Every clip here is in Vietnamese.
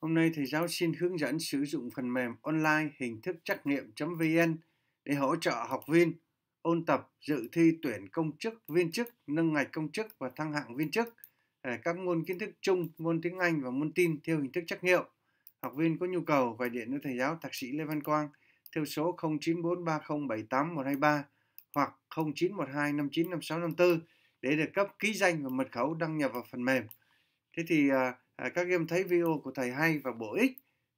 Hôm nay thầy giáo xin hướng dẫn sử dụng phần mềm online hình thức trắc nghiệm.vn để hỗ trợ học viên ôn tập dự thi tuyển công chức, viên chức, nâng ngạch công chức và thăng hạng viên chức à, các môn kiến thức chung, môn tiếng Anh và môn tin theo hình thức trắc nghiệm. Học viên có nhu cầu phải điện cho thầy giáo Thạc sĩ Lê Văn Quang theo số 0943078123 hoặc 0912595654 để được cấp ký danh và mật khẩu đăng nhập vào phần mềm. Thế thì à, à, các em thấy video của thầy hay và bổ ích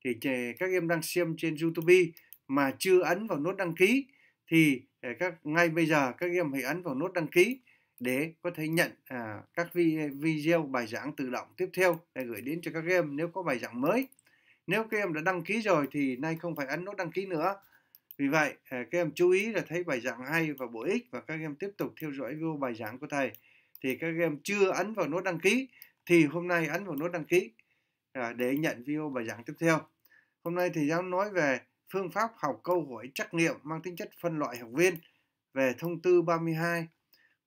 thì các em đang xem trên YouTube mà chưa ấn vào nút đăng ký thì à, các ngay bây giờ các em hãy ấn vào nút đăng ký để có thể nhận à, các video bài giảng tự động tiếp theo để gửi đến cho các em nếu có bài giảng mới. Nếu các em đã đăng ký rồi thì nay không phải ấn nút đăng ký nữa. Vì vậy, à, các em chú ý là thấy bài giảng hay và bổ ích và các em tiếp tục theo dõi video bài giảng của thầy. Thì các em chưa ấn vào nút đăng ký thì hôm nay ấn vào nút đăng ký à, để nhận video bài giảng tiếp theo. Hôm nay thì giáo nói về phương pháp học câu hỏi trắc nghiệm mang tính chất phân loại học viên về thông tư 32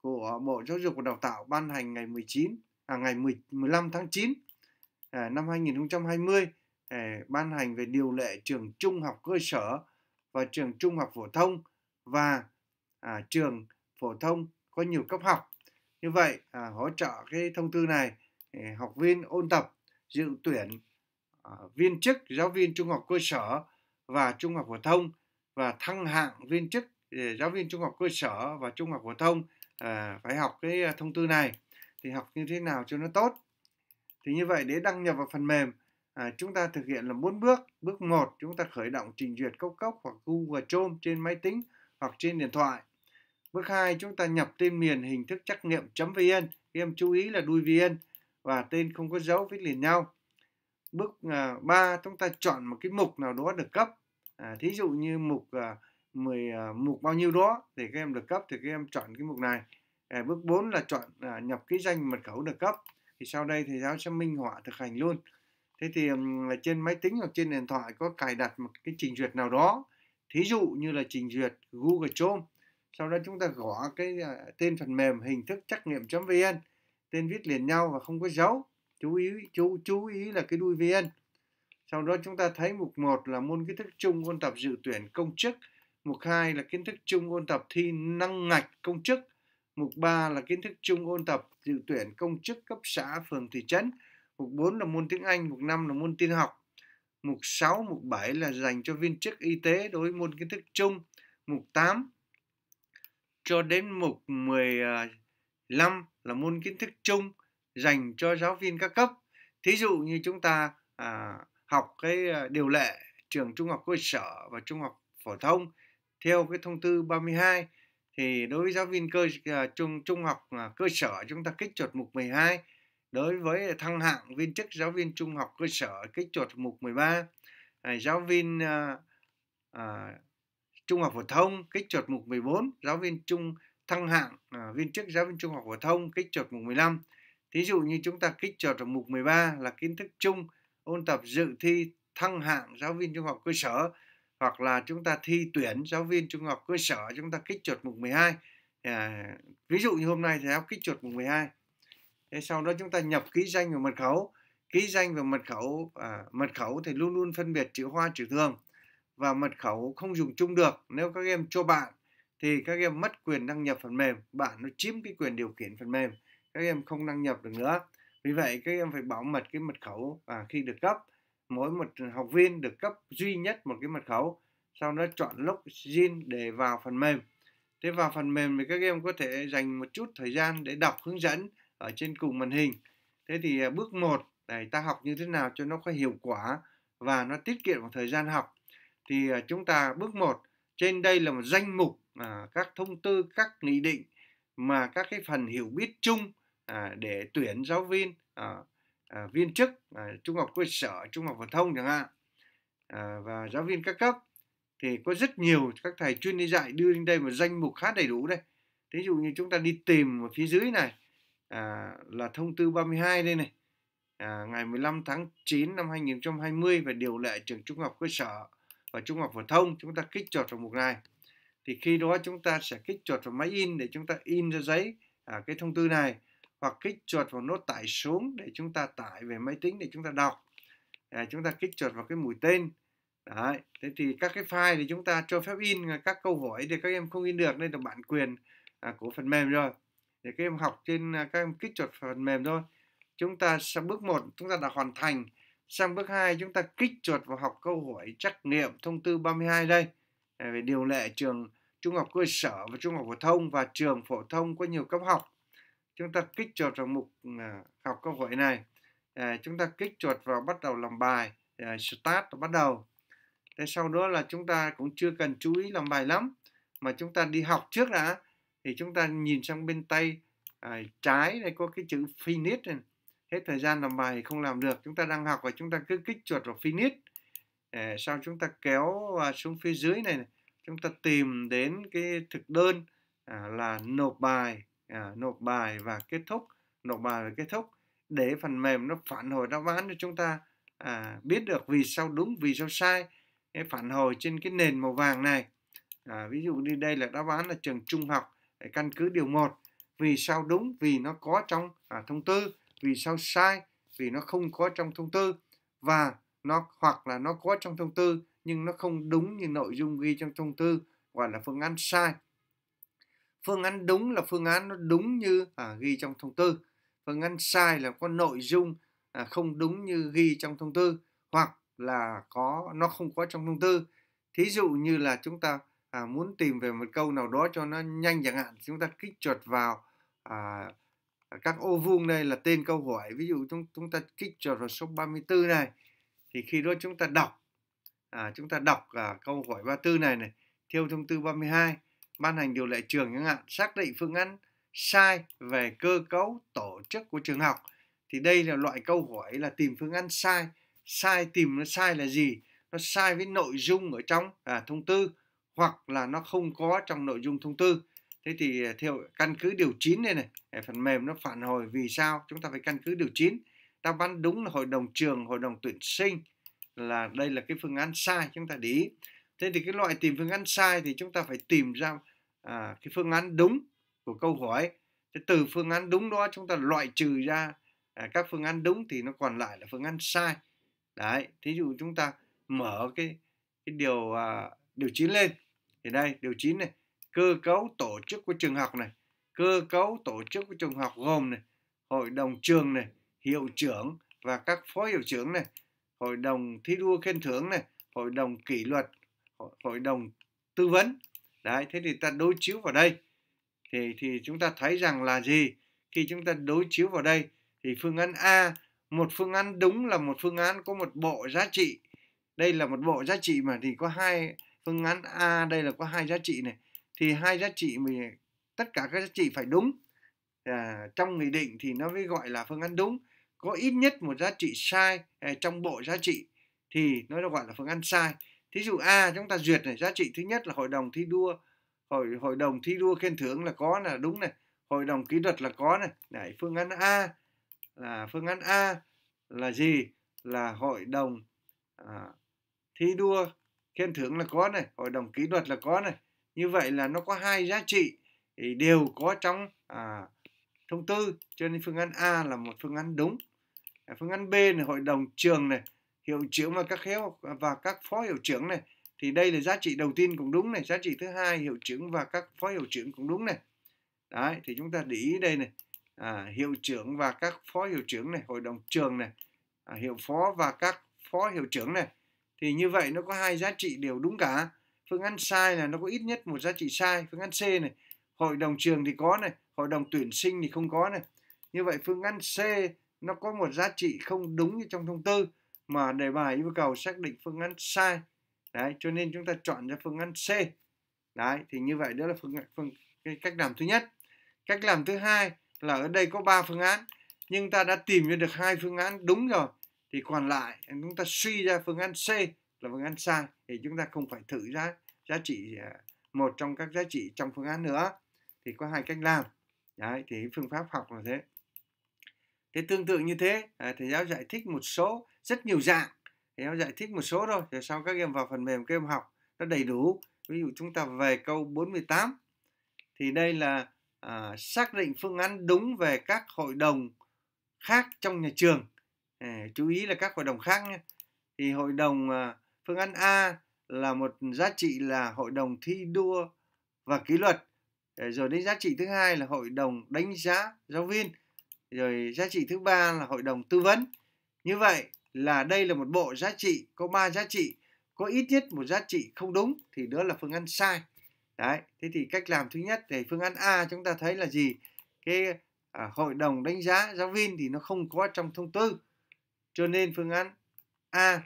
của Bộ Giáo dục và Đào tạo ban hành ngày 19 à ngày 10, 15 tháng 9 à, năm 2020 à, ban hành về điều lệ trường trung học cơ sở và trường trung học phổ thông và à, trường phổ thông có nhiều cấp học. Như vậy à, hỗ trợ cái thông tư này học viên ôn tập dự tuyển à, viên chức giáo viên trung học cơ sở và trung học phổ thông và thăng hạng viên chức ờ, giáo viên trung học cơ sở và trung học phổ thông ờ, phải học cái ờ, thông tư này thì học như thế nào cho nó tốt thì như vậy để đăng nhập vào phần mềm à, chúng ta thực hiện là bốn bước bước một chúng ta khởi động trình duyệt cốc cốc hoặc Google Chrome trên máy tính hoặc trên điện thoại bước hai chúng ta nhập tên miền hình thức trắc nghiệm .vn các em chú ý là đuôi vn và tên không có dấu viết liền nhau. Bước à, 3 chúng ta chọn một cái mục nào đó được cấp. À, thí dụ như mục à, 10 à, mục bao nhiêu đó thì các em được cấp thì các em chọn cái mục này. À, bước 4 là chọn à, nhập cái danh mật khẩu được cấp. Thì sau đây thầy giáo sẽ minh họa thực hành luôn. Thế thì là trên máy tính hoặc trên điện thoại có cài đặt một cái trình duyệt nào đó. Thí dụ như là trình duyệt Google Chrome. Sau đó chúng ta gõ cái à, tên phần mềm hình thức trắc nghiệm.vn tên viết liền nhau và không có dấu chú ý chú chú ý là cái đuôi vn sau đó chúng ta thấy mục 1 là môn kiến thức chung ôn tập dự tuyển công chức mục 2 là kiến thức chung ôn tập thi năng ngạch công chức mục 3 là kiến thức chung ôn tập dự tuyển công chức cấp xã phường thị trấn mục 4 là môn tiếng Anh mục 5 là môn tin học mục 6 mục 7 là dành cho viên chức y tế đối với môn kiến thức chung mục 8 cho đến mục 10 5 là môn kiến thức chung dành cho giáo viên các cấp. Thí dụ như chúng ta à, học cái à, điều lệ trường trung học cơ sở và trung học phổ thông theo cái thông tư 32 thì đối với giáo viên cơ à, trung trung học à, cơ sở chúng ta kích chuột mục 12 đối với thăng hạng viên chức giáo viên trung học cơ sở kích chuột mục 13 à, giáo viên à, à, trung học phổ thông kích chuột mục 14 giáo viên trung thăng hạng à, viên chức giáo viên trung học phổ thông kích chuột mục 15 thí dụ như chúng ta kích chuột ở mục 13 là kiến thức chung ôn tập dự thi thăng hạng giáo viên trung học cơ sở hoặc là chúng ta thi tuyển giáo viên trung học cơ sở chúng ta kích chuột mục 12 à, ví dụ như hôm nay thì áp kích chuột mục 12 thế sau đó chúng ta nhập ký danh và mật khẩu ký danh và mật khẩu à, mật khẩu thì luôn luôn phân biệt chữ hoa chữ thường và mật khẩu không dùng chung được nếu các em cho bạn thì các em mất quyền đăng nhập phần mềm bạn nó chiếm cái quyền điều khiển phần mềm các em không đăng nhập được nữa vì vậy các em phải bảo mật cái mật khẩu à, khi được cấp mỗi một học viên được cấp duy nhất một cái mật khẩu sau đó chọn lốc login để vào phần mềm thế vào phần mềm thì các em có thể dành một chút thời gian để đọc hướng dẫn ở trên cùng màn hình thế thì à, bước 1 này ta học như thế nào cho nó có hiệu quả và nó tiết kiệm thời gian học thì à, chúng ta bước 1 trên đây là một danh mục à, các thông tư các nghị định mà các cái phần hiểu biết chung à, để tuyển giáo viên à, à, viên chức à, trung học cơ sở trung học phổ thông chẳng hạn à, và giáo viên các cấp thì có rất nhiều các thầy chuyên đi dạy đưa lên đây một danh mục khá đầy đủ đây thí dụ như chúng ta đi tìm ở phía dưới này à, là thông tư 32 đây này à, ngày 15 tháng 9 năm 2020 về điều lệ trường trung học cơ sở và trung học phổ thông chúng ta kích chọn trong mục này thì khi đó chúng ta sẽ kích chuột vào máy in để chúng ta in ra giấy à, cái thông tư này hoặc kích chuột vào nốt tải xuống để chúng ta tải về máy tính để chúng ta đọc à, chúng ta kích chuột vào cái mũi tên Đấy, thế thì các cái file thì chúng ta cho phép in các câu hỏi thì các em không in được nên là bản quyền à, của phần mềm rồi để các em học trên à, các em kích chuột phần mềm thôi chúng ta sang bước 1 chúng ta đã hoàn thành sang bước 2 chúng ta kích chuột vào học câu hỏi trắc nghiệm thông tư 32 đây à, về điều lệ trường trung học cơ sở và trung học phổ thông và trường phổ thông có nhiều cấp học chúng ta kích chuột vào mục à, học cơ hội này à, chúng ta kích chuột vào bắt đầu làm bài à, start bắt đầu thế sau đó là chúng ta cũng chưa cần chú ý làm bài lắm mà chúng ta đi học trước đã thì chúng ta nhìn sang bên tay à, trái này có cái chữ finish này. hết thời gian làm bài không làm được chúng ta đang học và chúng ta cứ kích chuột vào finish à, sau chúng ta kéo à, xuống phía dưới này, này chúng ta tìm đến cái thực đơn à, là nộp bài à, nộp bài và kết thúc nộp bài và kết thúc để phần mềm nó phản hồi đáp án cho chúng ta à, biết được vì sao đúng vì sao sai cái phản hồi trên cái nền màu vàng này à, ví dụ như đây là đáp án là trường trung học căn cứ điều 1 vì sao đúng vì nó có trong à, thông tư vì sao sai vì nó không có trong thông tư và nó hoặc là nó có trong thông tư nhưng nó không đúng như nội dung ghi trong thông tư gọi là phương án sai phương án đúng là phương án nó đúng như à, ghi trong thông tư phương án sai là có nội dung à, không đúng như ghi trong thông tư hoặc là có nó không có trong thông tư thí dụ như là chúng ta à, muốn tìm về một câu nào đó cho nó nhanh chẳng hạn chúng ta kích chuột vào à, các ô vuông đây là tên câu hỏi ví dụ chúng chúng ta kích chuột vào số 34 này thì khi đó chúng ta đọc à, chúng ta đọc à, câu hỏi 34 này này theo thông tư 32 ban hành điều lệ trường chẳng hạn xác định phương án sai về cơ cấu tổ chức của trường học thì đây là loại câu hỏi là tìm phương án sai sai tìm nó sai là gì nó sai với nội dung ở trong à, thông tư hoặc là nó không có trong nội dung thông tư thế thì à, theo căn cứ điều 9 đây này, này phần mềm nó phản hồi vì sao chúng ta phải căn cứ điều 9 đáp án đúng là hội đồng trường hội đồng tuyển sinh là đây là cái phương án sai chúng ta để ý thế thì cái loại tìm phương án sai thì chúng ta phải tìm ra à, cái phương án đúng của câu hỏi thế từ phương án đúng đó chúng ta loại trừ ra à, các phương án đúng thì nó còn lại là phương án sai đấy thí dụ chúng ta mở cái cái điều à, điều chín lên thì đây điều chín này cơ cấu tổ chức của trường học này cơ cấu tổ chức của trường học gồm này hội đồng trường này hiệu trưởng và các phó hiệu trưởng này hội đồng thi đua khen thưởng này hội đồng kỷ luật hội đồng tư vấn đấy thế thì ta đối chiếu vào đây thì thì chúng ta thấy rằng là gì khi chúng ta đối chiếu vào đây thì phương án A một phương án đúng là một phương án có một bộ giá trị đây là một bộ giá trị mà thì có hai phương án A đây là có hai giá trị này thì hai giá trị mình tất cả các giá trị phải đúng à, trong nghị định thì nó mới gọi là phương án đúng có ít nhất một giá trị sai à, trong bộ giá trị thì nó được gọi là phương án sai thí dụ a chúng ta duyệt này giá trị thứ nhất là hội đồng thi đua hội hội đồng thi đua khen thưởng là có là đúng này hội đồng kỹ thuật là có này này phương án a là phương án a là gì là hội đồng à, thi đua khen thưởng là có này hội đồng kỹ thuật là có này như vậy là nó có hai giá trị thì đều có trong à, thông tư cho nên phương án a là một phương án đúng phương án B này hội đồng trường này hiệu trưởng và các hiệu và các phó hiệu trưởng này thì đây là giá trị đầu tiên cũng đúng này giá trị thứ hai hiệu trưởng và các phó hiệu trưởng cũng đúng này đấy thì chúng ta để ý đây này à, hiệu trưởng và các phó hiệu trưởng này hội đồng trường này à, hiệu phó và các phó hiệu trưởng này thì như vậy nó có hai giá trị đều đúng cả phương án sai là nó có ít nhất một giá trị sai phương án C này hội đồng trường thì có này hội đồng tuyển sinh thì không có này như vậy phương án C nó có một giá trị không đúng như trong thông tư mà đề bài yêu cầu xác định phương án sai đấy cho nên chúng ta chọn ra phương án C đấy thì như vậy đó là phương phương cái cách làm thứ nhất cách làm thứ hai là ở đây có 3 phương án nhưng ta đã tìm ra được hai phương án đúng rồi thì còn lại chúng ta suy ra phương án C là phương án sai thì chúng ta không phải thử ra giá trị à, một trong các giá trị trong phương án nữa thì có hai cách làm đấy thì phương pháp học là thế thế tương tự như thế à, thầy giáo giải thích một số rất nhiều dạng thầy giáo giải thích một số thôi rồi sau các em vào phần mềm các em học nó đầy đủ ví dụ chúng ta về câu 48 thì đây là à, xác định phương án đúng về các hội đồng khác trong nhà trường à, chú ý là các hội đồng khác nhé thì hội đồng à, phương án A là một giá trị là hội đồng thi đua và kỷ luật rồi đến giá trị thứ hai là hội đồng đánh giá giáo viên rồi giá trị thứ ba là hội đồng tư vấn như vậy là đây là một bộ giá trị có ba giá trị có ít nhất một giá trị không đúng thì đó là phương án sai đấy thế thì cách làm thứ nhất để phương án a chúng ta thấy là gì cái à, hội đồng đánh giá giáo viên thì nó không có trong thông tư cho nên phương án a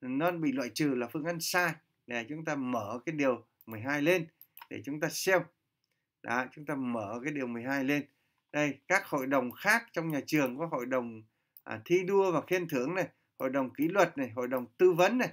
nó bị loại trừ là phương án sai để chúng ta mở cái điều 12 lên để chúng ta xem đó chúng ta mở cái điều 12 lên đây các hội đồng khác trong nhà trường có hội đồng à, thi đua và khen thưởng này hội đồng kỷ luật này hội đồng tư vấn này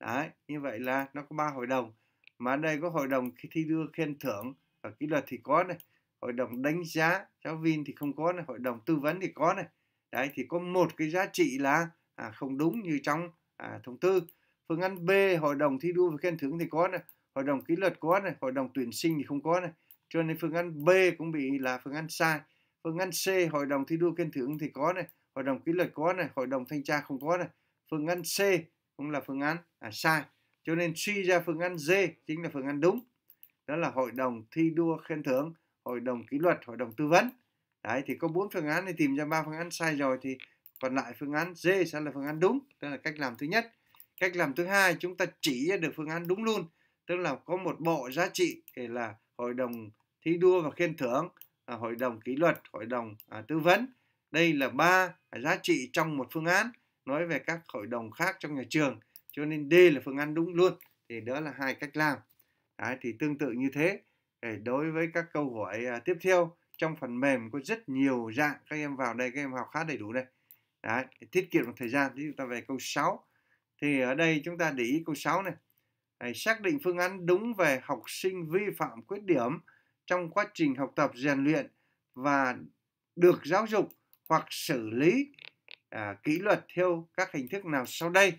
đấy như vậy là nó có ba hội đồng mà đây có hội đồng thi đua khen thưởng và kỷ luật thì có này hội đồng đánh giá giáo viên thì không có này hội đồng tư vấn thì có này đấy thì có một cái giá trị là à, không đúng như trong à, thông tư phương án b hội đồng thi đua và khen thưởng thì có này hội đồng kỷ luật có này hội đồng tuyển sinh thì không có này cho nên phương án B cũng bị là phương án sai phương án C hội đồng thi đua khen thưởng thì có này hội đồng kỷ luật có này hội đồng thanh tra không có này phương án C cũng là phương án à, sai cho nên suy ra phương án D chính là phương án đúng đó là hội đồng thi đua khen thưởng hội đồng kỷ luật hội đồng tư vấn đấy thì có bốn phương án thì tìm ra ba phương án sai rồi thì còn lại phương án D sẽ là phương án đúng đó là cách làm thứ nhất cách làm thứ hai chúng ta chỉ ra được phương án đúng luôn tức là có một bộ giá trị là hội đồng thi đua và khen thưởng à, hội đồng kỷ luật hội đồng à, tư vấn đây là ba giá trị trong một phương án nói về các hội đồng khác trong nhà trường cho nên D là phương án đúng luôn thì đó là hai cách làm Đấy, thì tương tự như thế để đối với các câu hỏi à, tiếp theo trong phần mềm có rất nhiều dạng các em vào đây các em học khá đầy đủ đây Đấy, tiết kiệm được thời gian thì chúng ta về câu 6 thì ở đây chúng ta để ý câu 6 này Đấy, xác định phương án đúng về học sinh vi phạm khuyết điểm trong quá trình học tập rèn luyện và được giáo dục hoặc xử lý à, kỷ luật theo các hình thức nào sau đây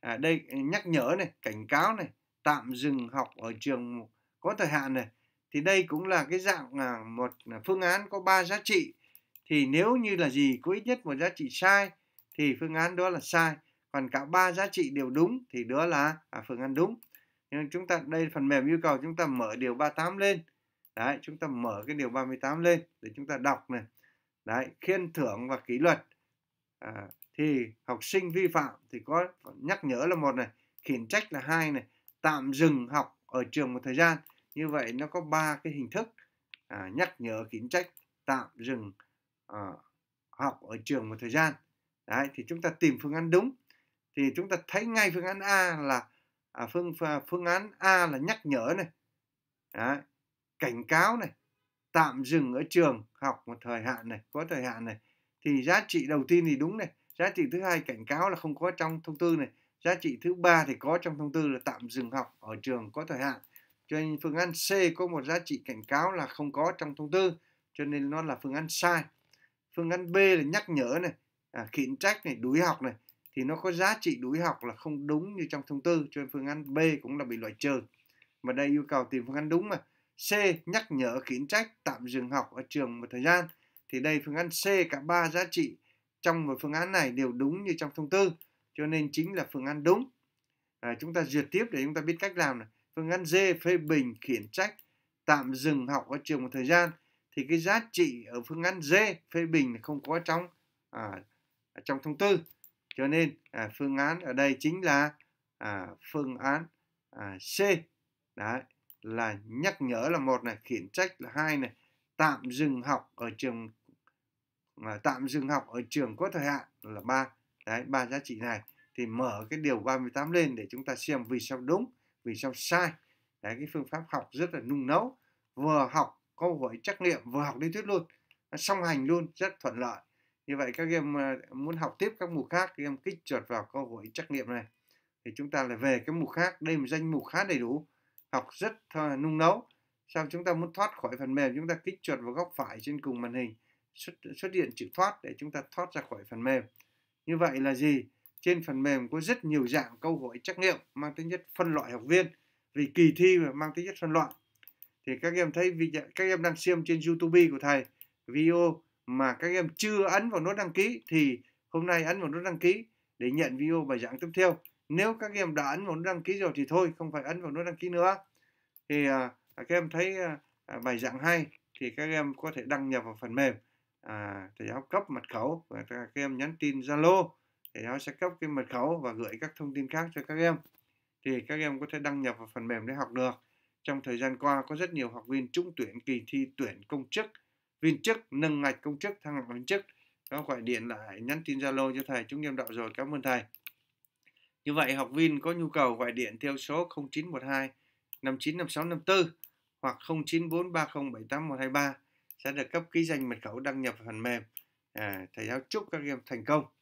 à, đây nhắc nhở này cảnh cáo này tạm dừng học ở trường có thời hạn này thì đây cũng là cái dạng là một phương án có ba giá trị thì nếu như là gì có ít nhất một giá trị sai thì phương án đó là sai còn cả ba giá trị đều đúng thì đó là à, phương án đúng nhưng chúng ta đây phần mềm yêu cầu chúng ta mở điều 38 lên Đấy, chúng ta mở cái điều 38 lên để chúng ta đọc này. Đấy, khen thưởng và kỷ luật. À, thì học sinh vi phạm thì có nhắc nhở là một này, khiển trách là hai này, tạm dừng học ở trường một thời gian. Như vậy nó có ba cái hình thức à, nhắc nhở, khiển trách, tạm dừng à, học ở trường một thời gian. Đấy, thì chúng ta tìm phương án đúng. Thì chúng ta thấy ngay phương án A là à, phương phương án A là nhắc nhở này. Đấy, cảnh cáo này tạm dừng ở trường học một thời hạn này có thời hạn này thì giá trị đầu tiên thì đúng này giá trị thứ hai cảnh cáo là không có trong thông tư này giá trị thứ ba thì có trong thông tư là tạm dừng học ở trường có thời hạn cho nên phương án C có một giá trị cảnh cáo là không có trong thông tư cho nên nó là phương án sai phương án B là nhắc nhở này à, khiển trách này đuổi học này thì nó có giá trị đuổi học là không đúng như trong thông tư cho nên phương án B cũng là bị loại trừ mà đây yêu cầu tìm phương án đúng mà C. Nhắc nhở khiển trách tạm dừng học ở trường một thời gian. Thì đây phương án C cả ba giá trị trong một phương án này đều đúng như trong thông tư. Cho nên chính là phương án đúng. À, chúng ta duyệt tiếp để chúng ta biết cách làm này. Phương án D. Phê bình khiển trách tạm dừng học ở trường một thời gian. Thì cái giá trị ở phương án D. Phê bình không có trong à, trong thông tư. Cho nên à, phương án ở đây chính là à, phương án à, C. Đấy là nhắc nhở là một này khiển trách là hai này tạm dừng học ở trường mà tạm dừng học ở trường có thời hạn là ba đấy ba giá trị này thì mở cái điều 38 lên để chúng ta xem vì sao đúng vì sao sai đấy cái phương pháp học rất là nung nấu vừa học câu hỏi trắc nghiệm vừa học lý thuyết luôn nó song hành luôn rất thuận lợi như vậy các em ờ, muốn học tiếp các mục khác các em kích chuột vào câu hỏi trắc nghiệm này thì chúng ta lại về cái mục khác đây một danh mục khá đầy đủ học rất nung nấu sau chúng ta muốn thoát khỏi phần mềm chúng ta kích chuột vào góc phải trên cùng màn hình xuất, xuất hiện chữ thoát để chúng ta thoát ra khỏi phần mềm như vậy là gì trên phần mềm có rất nhiều dạng câu hỏi trắc nghiệm mang tính chất phân loại học viên vì kỳ thi mà mang tính chất phân loại thì các em thấy vì dạ, các em đang xem trên YouTube của thầy video mà các em chưa ấn vào nút đăng ký thì hôm nay ấn vào nút đăng ký để nhận video bài giảng tiếp theo nếu các em đã ấn vào nút đăng ký rồi thì thôi không phải ấn vào nút đăng ký nữa thì à, à, các em thấy à, bài giảng hay thì các em có thể đăng nhập vào phần mềm à, thầy giáo cấp mật khẩu và các em nhắn tin zalo thầy giáo sẽ cấp cái mật khẩu và gửi các thông tin khác cho các em thì các em có thể đăng nhập vào phần mềm để học được trong thời gian qua có rất nhiều học viên trúng tuyển kỳ thi tuyển công chức viên chức nâng ngạch công chức thăng hạng viên chức các gọi điện lại nhắn tin zalo cho thầy chúng em đạo rồi cảm ơn thầy như vậy, học viên có nhu cầu gọi điện theo số 0912 595654 hoặc 0943078123 sẽ được cấp ký danh mật khẩu đăng nhập phần mềm. À, thầy giáo chúc các em thành công.